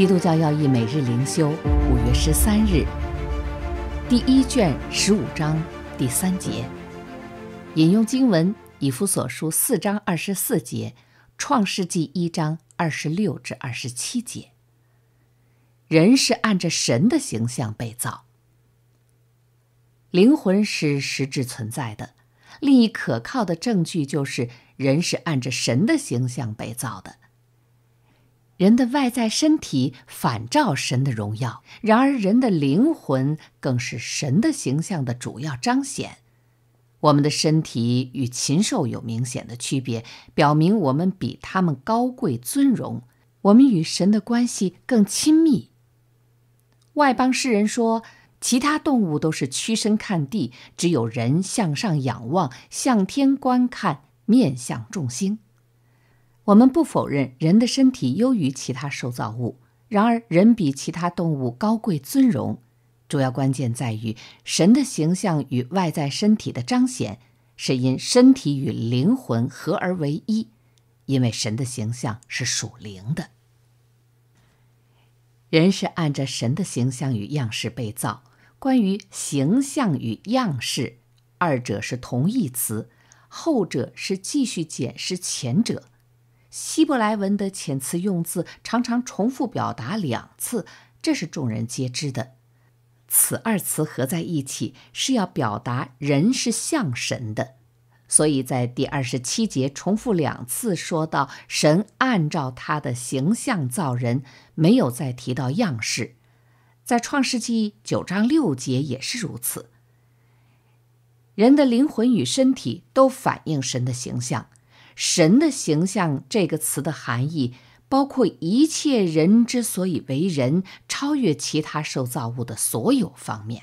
《基督教要义》每日灵修，五月十三日，第一卷十五章第三节，引用经文：以弗所书四章二十四节，创世纪一章二十六至二十七节。人是按着神的形象被造，灵魂是实质存在的。另一可靠的证据就是，人是按着神的形象被造的。人的外在身体反照神的荣耀，然而人的灵魂更是神的形象的主要彰显。我们的身体与禽兽有明显的区别，表明我们比他们高贵尊荣。我们与神的关系更亲密。外邦诗人说，其他动物都是屈身看地，只有人向上仰望，向天观看，面向众星。我们不否认人的身体优于其他受造物，然而人比其他动物高贵尊荣，主要关键在于神的形象与外在身体的彰显是因身体与灵魂合而为一，因为神的形象是属灵的。人是按着神的形象与样式被造。关于形象与样式，二者是同义词，后者是继续解释前者。希伯来文的遣词用字常常重复表达两次，这是众人皆知的。此二词合在一起是要表达人是像神的，所以在第二十七节重复两次说到神按照他的形象造人，没有再提到样式。在创世纪九章六节也是如此，人的灵魂与身体都反映神的形象。神的形象这个词的含义，包括一切人之所以为人、超越其他受造物的所有方面。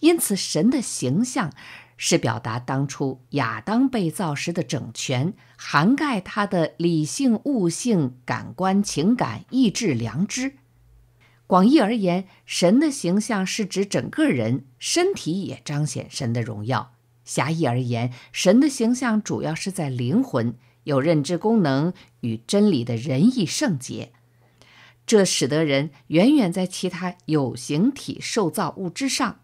因此，神的形象是表达当初亚当被造时的整全，涵盖他的理性、悟性、感官、情感、意志、良知。广义而言，神的形象是指整个人，身体也彰显神的荣耀。狭义而言，神的形象主要是在灵魂有认知功能与真理的仁义圣洁，这使得人远远在其他有形体受造物之上。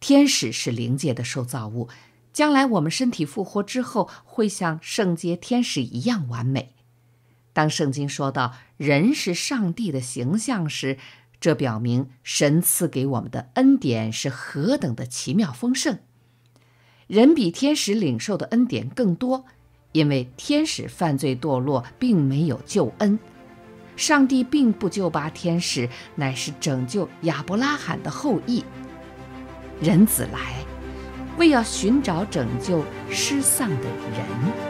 天使是灵界的受造物，将来我们身体复活之后，会像圣洁天使一样完美。当圣经说到“人是上帝的形象”时，这表明神赐给我们的恩典是何等的奇妙丰盛。人比天使领受的恩典更多，因为天使犯罪堕落，并没有救恩。上帝并不救拔天使，乃是拯救亚伯拉罕的后裔。人子来，为要寻找拯救失丧的人。